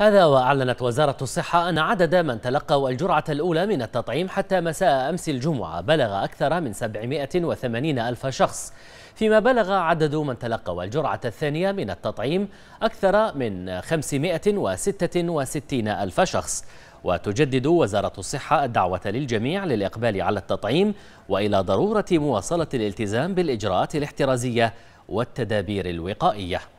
هذا وأعلنت وزارة الصحة أن عدد من تلقوا الجرعة الأولى من التطعيم حتى مساء أمس الجمعة بلغ أكثر من 780 ألف شخص فيما بلغ عدد من تلقوا الجرعة الثانية من التطعيم أكثر من 566 ألف شخص وتجدد وزارة الصحة الدعوة للجميع للإقبال على التطعيم وإلى ضرورة مواصلة الالتزام بالإجراءات الاحترازية والتدابير الوقائية